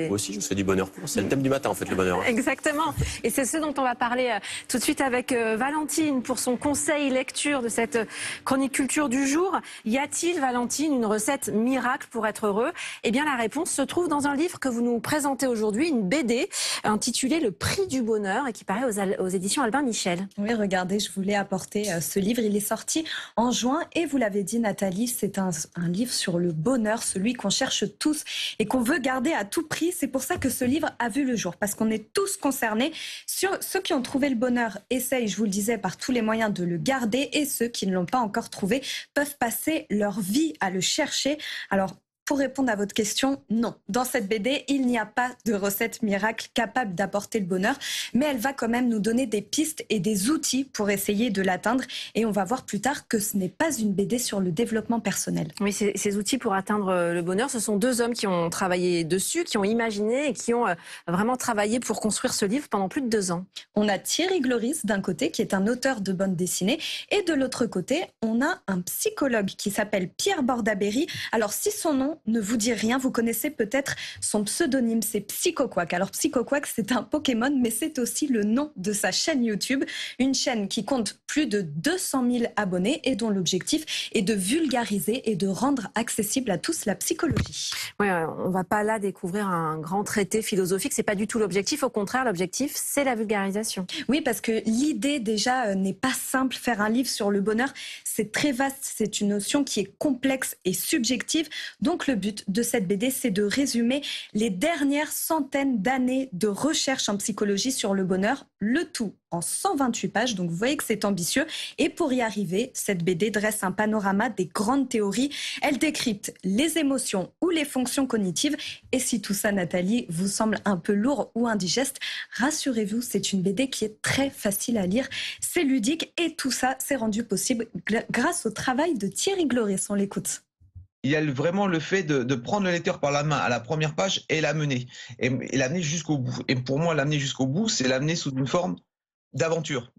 Moi aussi, je vous fais du bonheur C'est le thème du matin, en fait, le bonheur. Exactement. Et c'est ce dont on va parler euh, tout de suite avec euh, Valentine pour son conseil lecture de cette euh, chronique culture du jour. Y a-t-il, Valentine, une recette miracle pour être heureux Eh bien, la réponse se trouve dans un livre que vous nous présentez aujourd'hui, une BD intitulée Le prix du bonheur et qui paraît aux, éditions Albin Michel. Oui, regardez, je voulais apporter ce livre. Il est sorti en juin et vous l'avez dit, Nathalie, c'est un livre sur le bonheur, celui qu'on cherche tous et qu'on veut garder à tout prix c'est pour ça que ce livre a vu le jour, parce qu'on est tous concernés. Sur ceux qui ont trouvé le bonheur essayent, je vous le disais, par tous les moyens de le garder, et ceux qui ne l'ont pas encore trouvé peuvent passer leur vie à le chercher. Alors pour répondre à votre question, non. Dans cette BD, il n'y a pas de recette miracle capable d'apporter le bonheur, mais elle va quand même nous donner des pistes et des outils pour essayer de l'atteindre. Et on va voir plus tard que ce n'est pas une BD sur le développement personnel. Mais ces, outils pour atteindre euh, le bonheur, ce sont deux hommes qui ont travaillé dessus, qui ont imaginé et qui ont euh, vraiment travaillé pour construire ce livre pendant plus de deux ans. On a Thierry Gloris d'un côté, qui est un auteur de bonnes dessinée, et de l'autre côté, on a un psychologue qui s'appelle Pierre Bordaberry. Alors si son nom ne vous dit rien. Vous connaissez peut-être son pseudonyme, c'est Psychoquack. Alors Psychoquack, c'est un Pokémon, mais c'est aussi le nom de sa chaîne YouTube, une chaîne qui compte plus de 200 000 abonnés et dont l'objectif est de vulgariser et de rendre accessible à tous la psychologie. Ouais, on va pas là découvrir un grand traité philosophique, c'est pas du tout l'objectif. Au contraire, l'objectif, c'est la vulgarisation. Oui, parce que l'idée déjà euh, n'est pas simple. Faire un livre sur le bonheur, c'est très vaste, c'est une notion qui est complexe et subjective. Donc le but de cette BD, c'est de résumer les dernières centaines d'années de recherche en psychologie sur le bonheur, le tout en 128 pages, donc vous voyez que c'est ambitieux. Et pour y arriver, cette BD dresse un panorama des grandes théories. Elle décrypte les émotions ou les fonctions cognitives. Et si tout ça, Nathalie, vous semble un peu lourd ou indigeste, rassurez-vous, c'est une BD qui est très facile à lire. C'est ludique et tout ça, s'est rendu possible grâce au travail de Thierry gloré On l'écoute il y a vraiment le fait de, prendre le lecteur par la main à la première page et l'amener. Et, l'amener jusqu'au bout. Et pour moi, l'amener jusqu'au bout, c'est l'amener sous une forme d'aventure.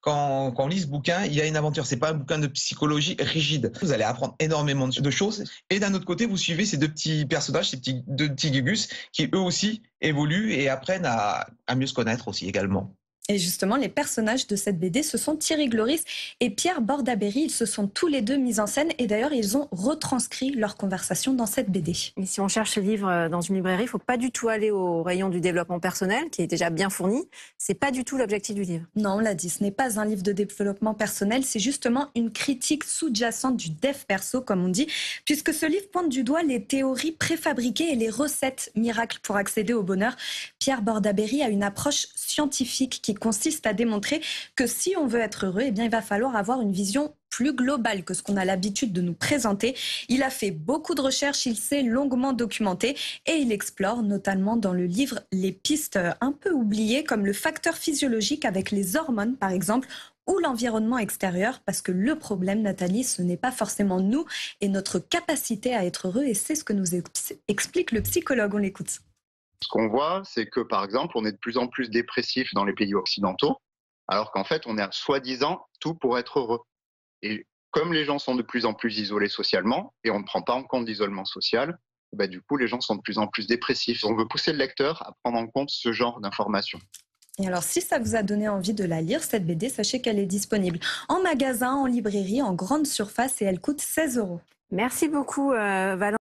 quand, on lit ce bouquin, il y a une aventure. C'est pas un bouquin de psychologie rigide. Vous allez apprendre énormément de, choses. Et d'un autre côté, vous suivez ces deux petits personnages, ces petits, deux petits gugus, qui eux aussi évoluent et apprennent à mieux se connaître aussi également. Et justement, les personnages de cette BD, ce sont Thierry Gloris et Pierre Bordaberry. Ils se sont tous les deux mis en scène et d'ailleurs, ils ont retranscrit leur conversation dans cette BD. Mais si on cherche ce livre euh, dans une librairie, il ne faut pas du tout aller au rayon du développement personnel qui est déjà bien fourni. C'est pas du tout l'objectif du livre. Non, on l'a dit, ce n'est pas un livre de développement personnel, c'est justement une critique sous-jacente du dev perso, comme on dit, puisque ce livre pointe du doigt les théories préfabriquées et les recettes miracles pour accéder au bonheur. Pierre Bordaberry a une approche scientifique qui consiste à démontrer que si on veut être heureux, eh bien, il va falloir avoir une vision plus globale que ce qu'on a l'habitude de nous présenter. Il a fait beaucoup de recherches, il s'est longuement documenté et il explore notamment dans le livre les pistes un peu oubliées comme le facteur physiologique avec les hormones par exemple ou l'environnement extérieur, parce que le problème, Nathalie, ce n'est pas forcément nous et notre capacité à être heureux, et c'est ce que nous explique le psychologue, on l'écoute ce qu'on voit, c'est que par exemple, on est de plus en plus dépressif dans les pays occidentaux, alors qu'en fait, on est à soi-disant tout pour être heureux. Et comme les gens sont de plus en plus isolés socialement, et on ne prend pas en compte l'isolement social, bah, du coup, les gens sont de plus en plus dépressifs. On veut pousser le lecteur à prendre en compte ce genre d'informations. Et alors, si ça vous a donné envie de la lire, cette BD, sachez qu'elle est disponible en magasin, en librairie, en grande surface et elle coûte 16 euros. Merci beaucoup, euh, Valentin.